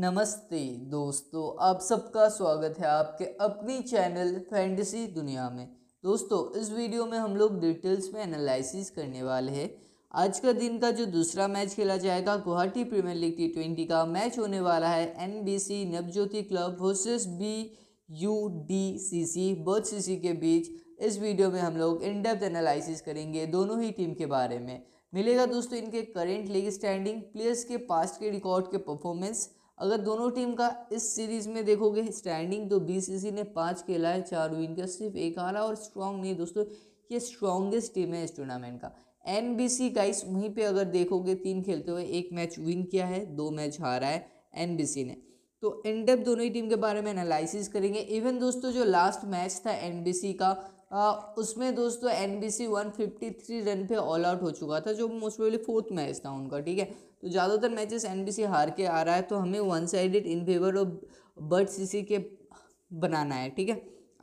नमस्ते दोस्तों आप सबका स्वागत है आपके अपनी चैनल फैंटेसी दुनिया में दोस्तों इस वीडियो में हम लोग डिटेल्स में एनालिसिस करने वाले हैं आज का दिन का जो दूसरा मैच खेला जाएगा Guwahati premier league T twenty का मैच होने वाला है N B C Navjyoti club versus B U D C C बर्थ सी सी के बीच इस वीडियो में हम लोग इन डेप्थ एनालिसिस करेंगे दोनों ही टीम के बारे में मिलेगा दोस्तों इनके करेंट लीग स्टैंडिंग प्लेयर्स के पास्ट के रिकॉर्ड के परफॉर्मेंस अगर दोनों टीम का इस सीरीज में देखोगे स्टैंडिंग तो बी ने पाँच खेला है चार विन किया सिर्फ एक हारा और स्ट्रॉन्ग नहीं दोस्तों ये स्ट्रॉन्गेस्ट टीम है इस टूर्नामेंट का एन बी सी गाइस वहीं पे अगर देखोगे तीन खेलते हुए एक मैच विन किया है दो मैच हारा है एन बी सी ने तो इनडेप दोनों ही टीम के बारे में एनालिसिस करेंगे इवन दोस्तों जो लास्ट मैच था एन बी सी का उसमें दोस्तों N B C one fifty three run पे ऑल आउट हो चुका था जो मोस्ट प्रोबेबली फोर्थ मैच था उनका ठीक है तो ज़्यादातर मैचेस एन बी सी हार के आ रहा है तो हमें one sided in favour of बर्ड सी के बनाना है ठीक है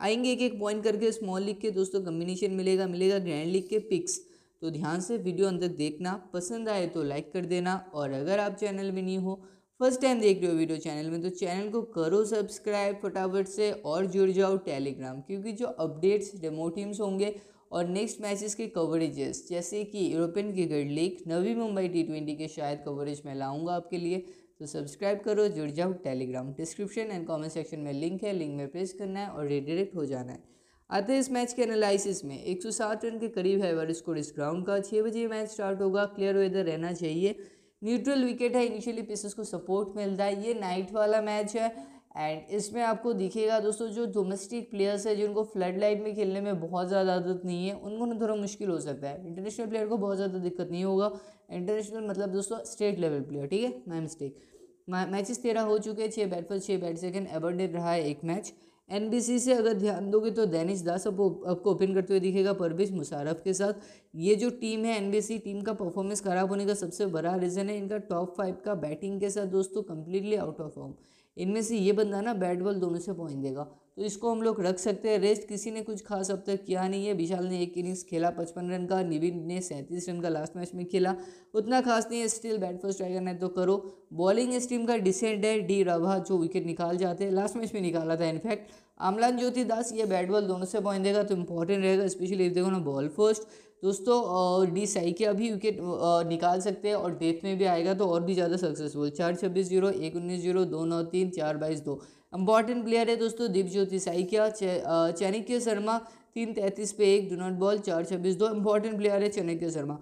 आएंगे एक एक पॉइंट करके स्मॉल लीग के दोस्तों कम्बिनेशन मिलेगा मिलेगा ग्रैंड लीग के पिक्स तो ध्यान से वीडियो अंदर देखना पसंद आए तो लाइक कर देना और अगर आप चैनल में नहीं हो फर्स्ट टाइम देख रहे हो वीडियो चैनल में तो चैनल को करो सब्सक्राइब फटाफट से और जुड़ जाओ टेलीग्राम क्योंकि जो अपडेट्स डेमो टीम्स होंगे और नेक्स्ट मैचेस के कवरेजेस जैसे कि European cricket league Navi Mumbai T twenty के शायद कवरेज मैं लाऊंगा आपके लिए तो सब्सक्राइब करो जुड़ जाओ Telegram description and comment section में लिंक है लिंक में प्रेस करना है और रिडायरेक्ट हो जाना है आते इस मैच के एनालिसिस में 160 रन के करीब है वर्ष स्कोर इस ग्राउंड का छः बजे मैच स्टार्ट होगा क्लियर वेदर रहना चाहिए न्यूट्रल विकेट है इनिशियली पेसर्स को सपोर्ट मिल रहा है ये नाइट वाला मैच है एंड इसमें आपको दिखेगा दोस्तों जो डोमेस्टिक प्लेयर्स है जिनको फ्लड लाइट में खेलने में बहुत ज़्यादा आदत नहीं है उनको ना थोड़ा मुश्किल हो सकता है इंटरनेशनल प्लेयर को बहुत ज़्यादा दिक्कत नहीं होगा इंटरनेशनल मतलब दोस्तों स्टेट लेवल प्लेयर ठीक है माई मिस्टेक मैचेस तेरह हो चुके हैं छः बैट पर छः बैट सेकेंड एबरडेन रहा है एक मैच एनबीसी से अगर ध्यान दोगे तो दैनिश दास अब आपको ओपन करते हुए दिखेगा परवेज मुशारफ के साथ ये जो टीम है एनबीसी टीम का परफॉर्मेंस खराब होने का सबसे बड़ा रीज़न है इनका टॉप फाइव का बैटिंग के साथ दोस्तों कम्प्लीटली आउट ऑफ फॉर्म इनमें से ये बंदा ना बैट बॉल दोनों से पॉइंट देगा तो इसको हम लोग रख सकते हैं रेस्ट किसी ने कुछ खास अब तक किया नहीं है विशाल ने एक इनिंग्स खेला पचपन रन का निविन ने सैंतीस रन का लास्ट मैच में खेला उतना खास नहीं है स्टिल बैट फर्स्ट ट्राई करना है तो करो बॉलिंग इस टीम का डिसेंट है डी रवा जो विकेट निकाल जाते हैं लास्ट मैच में निकाला था इनफैक्ट आमलान ज्योति दास ये बैट बॉल दोनों से पॉइंट देगा तो इंपॉर्टेंट रहेगा स्पेशली इफ देखो ना बॉल फर्स्ट दोस्तों डी साई के अभी विकेट निकाल सकते हैं और डेथ में भी आएगा तो और भी ज़्यादा सक्सेसफुल चार छब्बीस जीरो एक उन्नीस जीरो दो नौ तीन चार बाईस दो इंपॉर्टेंट प्लेयर है दोस्तों दीप ज्योति साइकिया चैनिक्य शर्मा तीन तैंतीस पे एक डो नॉट बॉल चार छब्बीस दो इंपॉर्टेंट प्लेयर है चैनिक्य शर्मा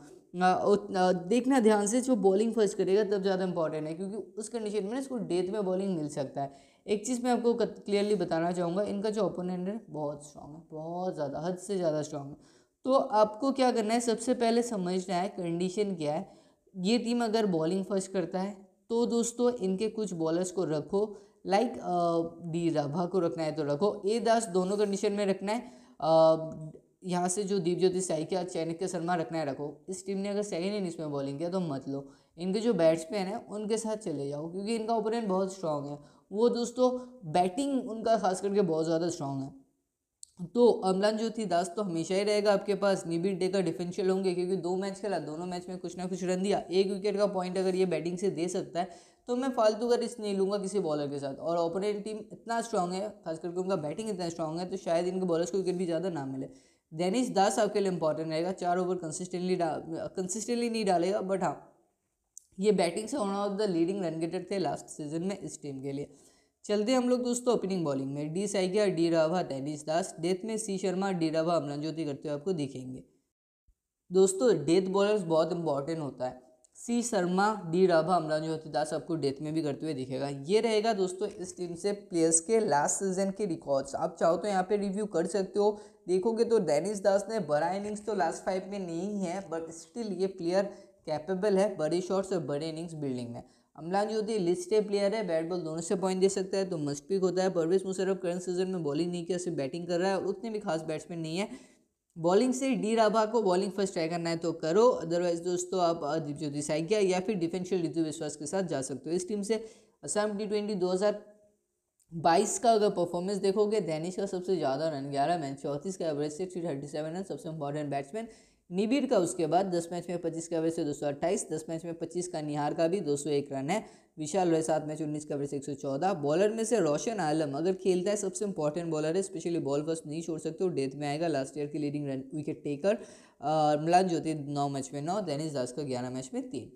देखना ध्यान से जो बॉलिंग फर्स्ट करेगा तब ज़्यादा इंपॉर्टेंट है क्योंकि उस कंडीशन में इसको डेथ में बॉलिंग मिल सकता है एक चीज़ मैं आपको क्लियरली बताना चाहूँगा इनका जो ओपोनेंट है बहुत स्ट्रांग है बहुत ज़्यादा हद से ज़्यादा स्ट्रांग है तो आपको क्या करना है सबसे पहले समझना है कंडीशन क्या है ये टीम अगर बॉलिंग फर्स्ट करता है तो दोस्तों इनके कुछ बॉलर्स को रखो लाइक डी राभा को रखना है तो रखो ए दास दोनों कंडीशन में रखना है यहाँ से जो दीप ज्योति साई क्या चैनिक शर्मा रखना है रखो इस टीम ने अगर सेकेंड इनिंग्स में बॉलिंग किया तो मत लो इनके जो बैट्समैन है उनके साथ चले जाओ क्योंकि इनका ओपोनेंट बहुत स्ट्रांग है वो दोस्तों बैटिंग उनका खास करके बहुत ज़्यादा स्ट्रॉन्ग है तो अमलान ज्योति दास तो हमेशा ही रहेगा आपके पास नीबी डे का डिफेंशियल होंगे क्योंकि दो मैच खेला दोनों मैच में कुछ ना कुछ रन दिया एक विकेट का पॉइंट अगर ये बैटिंग से दे सकता है तो मैं फालतू का रिस्क नहीं लूँगा किसी बॉलर के साथ और ओपोनेंट टीम इतना स्ट्रॉन्ग है खास करके उनका बैटिंग इतना स्ट्रॉन्ग है तो शायद इनके बॉलर्स को विकेट भी ज़्यादा ना मिले दैनिश दास आपके लिए इंपॉर्टेंट रहेगा चार ओवर कंसिस्टेंटली कंसिस्टेंटली नहीं डालेगा बट हाँ ये बैटिंग से one of the leading run getter थे लास्ट सीजन में इस टीम के लिए चलते हम लोग दोस्तों ओपनिंग बॉलिंग में D Saikia D Rabha Danish Das death में सी शर्मा डी राभा अमरन ज्योति करते हुए आपको दिखेंगे दोस्तों डेथ बॉलर्स बहुत इंपॉर्टेंट होता है सी शर्मा डी राभा अमरान ज्योति दास आपको डेथ में भी करते हुए दिखेगा ये रहेगा दोस्तों इस टीम से प्लेयर्स के लास्ट सीजन के रिकॉर्ड्स आप चाहो तो यहाँ पे रिव्यू कर सकते हो देखोगे तो डेनिस दास ने बड़ा इनिंग्स तो लास्ट फाइव में नहीं है बट स्टिल ये प्लेयर कैपेबल है बड़े शॉट्स और बड़े इनिंग्स बिल्डिंग में अमलान ज्योति लिस्टेड प्लेयर है बैट बॉल दोनों से पॉइंट दे सकता है तो मस्ट पिक होता है परवेज मुशरफ करंट सीजन में बॉलिंग नहीं किया सिर्फ बैटिंग कर रहा है और उतने भी खास बैट्समैन नहीं है बॉलिंग से डी राभा को बॉलिंग फर्स्ट ट्राई करना है तो करो अदरवाइज दोस्तों आप दीप ज्योति साइकिया या फिर डिफेंशियल ऋतु विश्वास के साथ जा सकते हो इस टीम से असम टी ट्वेंटी दो हज़ार बाईस का अगर परफॉर्मेंस देखोगे दैनिश का सबसे ज़्यादा रन ग्यारह मैन चौंतीस का average six thirty seven run सबसे इंपॉर्टेंट बैट्समैन निबिर का उसके बाद दस मैच में पच्चीस का एवरेज से दो सौ अट्ठाईस दस मैच में पच्चीस का निहार का भी दो सौ एक रन है विशाल रॉय सात मैच उन्नीस का एवरेज एक सौ चौदह बॉलर में से रोशन आलम अगर खेलता है सबसे इंपॉर्टेंट बॉलर है स्पेशली बॉल फर्स्ट नहीं छोड़ सकते हो डेथ में आएगा लास्ट ईयर की leading run wicket taker Milan Jyoti नौ मैच में नौ दैनिश दास का ग्यारह मैच में तीन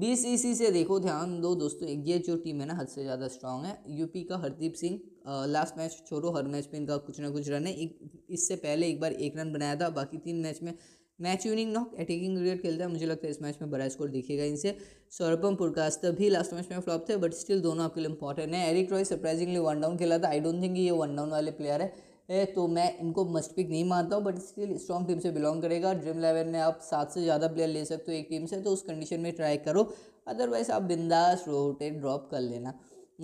बी से देखो ध्यान दो दोस्तों ये जो टीम है ना हद से ज़्यादा स्ट्रांग है यूपी का हरदीप सिंह लास्ट मैच छोड़ो हर मैच में इनका कुछ ना कुछ रन है इससे पहले एक बार एक रन बनाया था बाकी तीन मैच में match winning knock attacking cricket खेलता है मुझे लगता है इस मैच में बड़ा स्कोर दिखेगा इनसे सौरभम पुरकास्त तो भी लास्ट मैच में फ्लॉप थे बट स्टिल दोनों आपके लिए इंपॉर्टेंट है Eric Roy surprisingly one down खेला था आई डोंट थिंक ये वन डाउन वाले प्लेयर है ए, तो मैं इनको मस्ट पिक नहीं मानता हूँ बट स्टिल स्ट्रॉन्ग टीम से बिलोंग करेगा ड्रीम इलेवन में आप सात से ज़्यादा प्लेयर ले सकते हो एक टीम से तो उस कंडीशन में ट्राई करो अदरवाइज आप बिंदास रोटेट ड्रॉप कर लेना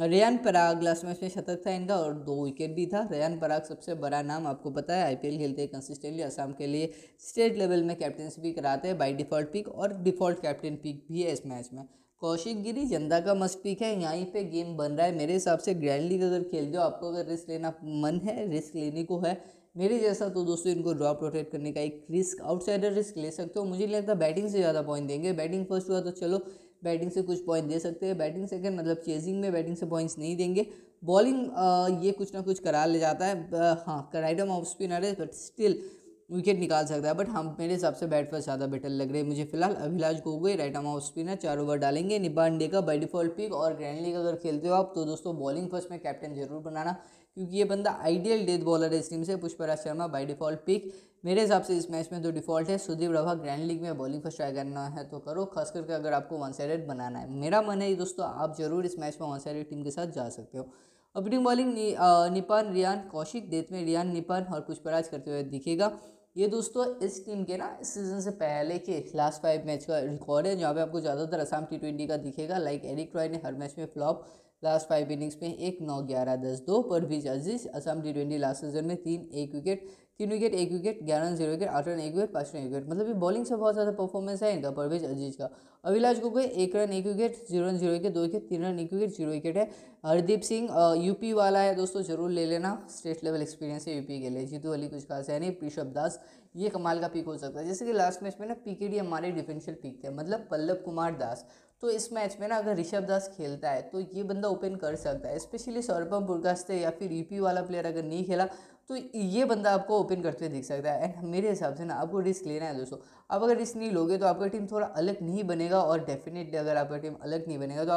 रेयान पराग लास्ट मैच में शतक था इनका और दो विकेट भी था रेयान पराग सबसे बड़ा नाम आपको पता है आईपीएल खेलते हैं कंसिस्टेंटली असम के लिए स्टेट लेवल में कैप्टनसी भी कराते हैं बाई डिफ़ॉल्ट पिक और डिफ़ॉल्ट कैप्टन पिक भी है इस मैच में कौशिक गिरी जनता का मस्ट पिक है यहीं पे गेम बन रहा है मेरे हिसाब से ग्रैंड लीग अगर खेल दो आपको अगर रिस्क लेना मन है रिस्क लेने को है मेरे जैसा तो दोस्तों इनको ड्रॉप रोटेट करने का एक रिस्क आउटसाइडर रिस्क ले सकते हो मुझे लगता है बैटिंग से ज़्यादा पॉइंट देंगे बैटिंग फर्स्ट हुआ तो चलो बैटिंग से कुछ पॉइंट दे सकते हैं बैटिंग सेकेंड मतलब चेजिंग में बैटिंग से पॉइंट्स नहीं देंगे बॉलिंग ये कुछ ना कुछ करा ले जाता है हाँ कराइडम ऑफ स्पिनर है बट स्टिल विकेट निकाल सकता है बट हम मेरे हिसाब से बैट पर ज़्यादा बेटर लग रहे हैं मुझे फिलहाल Abhilash Gogoi right arm off spinner चार ओवर डालेंगे निबान डे का बाई डिफॉल्ट पिक और ग्रैंड लीग अगर खेलते हो आप तो दोस्तों बॉलिंग फर्स्ट में कैप्टन जरूर बनाना क्योंकि ये बंदा आइडियल डेथ बॉलर है इस टीम से Pushparaj Sharma by default pick मेरे हिसाब से इस मैच में तो डिफॉल्ट है सुदीप रभा ग्रैंड लीग में बॉलिंग फर्स्ट ट्राई करना है तो करो खास करके अगर आपको वन साइडेड बनाना है मेरा मन है दोस्तों आप जरूर इस मैच में वन साइडेड टीम के साथ जा सकते हो अपनिंग बॉलिंग नि, निपान रियान कौशिक देत में रियान निपान और पुष्पराज करते हुए दिखेगा ये दोस्तों इस टीम के ना इस सीज़न से पहले के लास्ट फाइव मैच का रिकॉर्ड है जहाँ पे आपको ज़्यादातर असम टी ट्वेंटी का दिखेगा लाइक एरिक रॉय ने हर मैच में फ्लॉप लास्ट फाइव इनिंग्स में एक नौ ग्यारह दस दो पर भी अजीज Assam T twenty last season में तीन एक विकेट तीन विकेट एक विकेट ग्यारह जीरो विकेट आठ रन एक विकेट पाँच रन एक विकेट मतलब ये बॉलिंग से बहुत ज़्यादा परफॉर्मेंस है इनका परवेज अजीज का अविलाज गोगोई एक रन एक wicket zero run zero wicket दो विकेट तीन रन एक विकेट जीरो विकेट है हरदीप सिंह यूपी वाला है दोस्तों जरूर ले लेना स्टेट लेवल एक्सपीरियंस है यूपी के लिए जीतू अली कुछ खास है नहीं ऋषभ दास ये कमाल का पिक हो सकता है जैसे कि लास्ट मैच में ना पीकेडी हमारे डिफेंशियल पिक थे मतलब पल्लव कुमार दास तो इस मैच में ना अगर ऋषभ दास खेलता है तो ये बंदा ओपन कर सकता है स्पेशली सौरभम बुरगास्ते या फिर ईपी वाला प्लेयर अगर नहीं खेला तो ये बंदा आपको ओपन करते हुए दिख सकता है एंड मेरे हिसाब से ना आपको रिस्क लेना है दोस्तों आप अगर रिस्क नहीं लोगे तो आपका टीम थोड़ा अलग नहीं बनेगा और डेफिनेटली अगर आपका टीम अलग नहीं बनेगा तो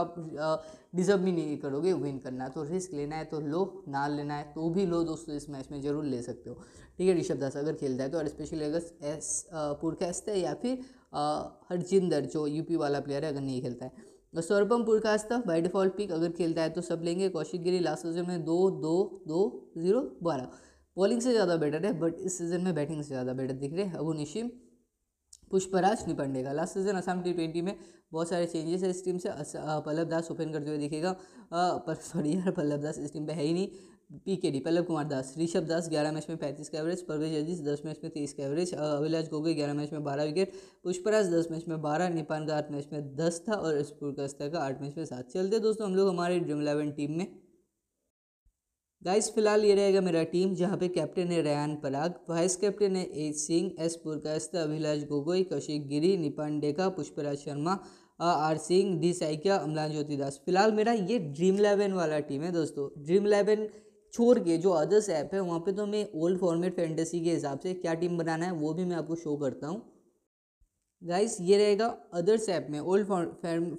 आप डिजर्व भी नहीं करोगे विन करना तो रिस्क लेना है तो लो ना लेना है तो भी लो दोस्तों इस मैच में ज़रूर ले सकते हो ठीक है ऋषभ दास अगर खेलता है तो और स्पेशली अगर एस पुरखेस्ते या फिर हरजिंदर जो यूपी वाला प्लेयर है अगर नहीं खेलता है Saurabham Purkayastha by default pick अगर खेलता है तो सब लेंगे कौशिक गिरी लास्ट सीजन में दो दो दो जीरो बारह बॉलिंग से ज़्यादा बेटर है बट इस सीज़न में बैटिंग से ज़्यादा बेटर दिख रहे हैं अबू निशिम पुष्पराज निपंडेगा last season Assam T twenty में बहुत सारे चेंजेस है इस टीम से पल्लव दास ओपन करते हुए दिखेगा पर सॉरी यार पल्लव दास इस टीम पर है ही नहीं P K D Pallav Kumar Das Rishabh Das ग्यारह मैच में पैंतीस का एवरेज परवेज अजीज दस मैच में तेईस का एवरेज अविलास गोगोई ग्यारह मैच में बारह विकेट पुष्पराज दस मैच में बारह निपान का आठ मैच में दस था और स्पुरकस्ता का आठ मैच में सात चलते दोस्तों हम लोग हमारे ड्रीम इलेवन टीम में गाइस फिलहाल ये रहेगा मेरा टीम जहाँ पे कैप्टन है रयान पराग वाइस कैप्टन है एज Singh S Purkayastha Abhilash Gogoi Kaushik Giri Nipan Deka Pushparaj Sharma R Singh D Saikia Amlan Jyoti Das फिलहाल मेरा ये ड्रीम इलेवन वाला टीम है दोस्तों ड्रीम इलेवन छोड़ के जो अदर्स ऐप है वहाँ पे तो मैं ओल्ड फॉर्मेट फैंटेसी के हिसाब से क्या टीम बनाना है वो भी मैं आपको शो करता हूँ गाइस ये रहेगा अदर्स ऐप में ओल्ड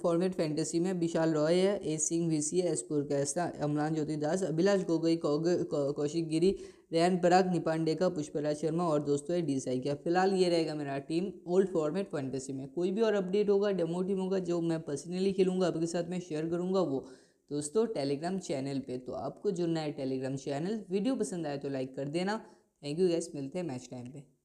फॉर्मेट फैंटेसी में विशाल रॉय है ए सिंह सी है एसपुर कैसा अमरान ज्योति दास अभिलाष गोगोई कौशिक गिरी रैन पराग निपांडे का पुष्पराज शर्मा और दोस्तों है डी साई का फिलहाल ये रहेगा मेरा टीम ओल्ड फॉर्मेट फैंटेसी में कोई भी और अपडेट होगा डेमो टीम होगा जो मैं पर्सनली खेलूँगा आपके साथ मैं शेयर करूँगा वो दोस्तों टेलीग्राम चैनल पे तो आपको जुड़ना है टेलीग्राम चैनल वीडियो पसंद आए तो लाइक कर देना थैंक यू गैस मिलते हैं मैच टाइम पर